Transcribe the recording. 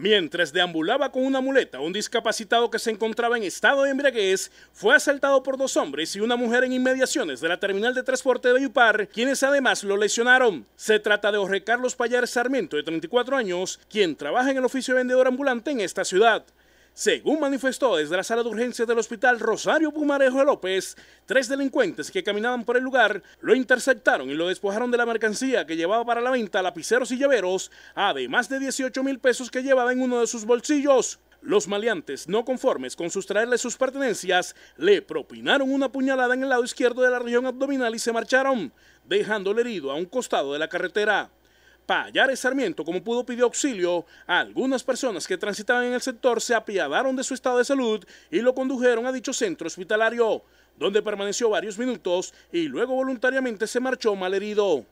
Mientras deambulaba con una muleta, un discapacitado que se encontraba en estado de embriaguez fue asaltado por dos hombres y una mujer en inmediaciones de la terminal de transporte de Yupar, quienes además lo lesionaron. Se trata de Jorge Carlos Payar Sarmiento, de 34 años, quien trabaja en el oficio de vendedor ambulante en esta ciudad. Según manifestó desde la sala de urgencias del hospital Rosario Pumarejo López, tres delincuentes que caminaban por el lugar lo interceptaron y lo despojaron de la mercancía que llevaba para la venta, lapiceros y llaveros, además de 18 mil pesos que llevaba en uno de sus bolsillos. Los maleantes, no conformes con sustraerle sus pertenencias, le propinaron una puñalada en el lado izquierdo de la región abdominal y se marcharon, dejándole herido a un costado de la carretera hallar el Sarmiento, como pudo, pidió auxilio. Algunas personas que transitaban en el sector se apiadaron de su estado de salud y lo condujeron a dicho centro hospitalario, donde permaneció varios minutos y luego voluntariamente se marchó malherido.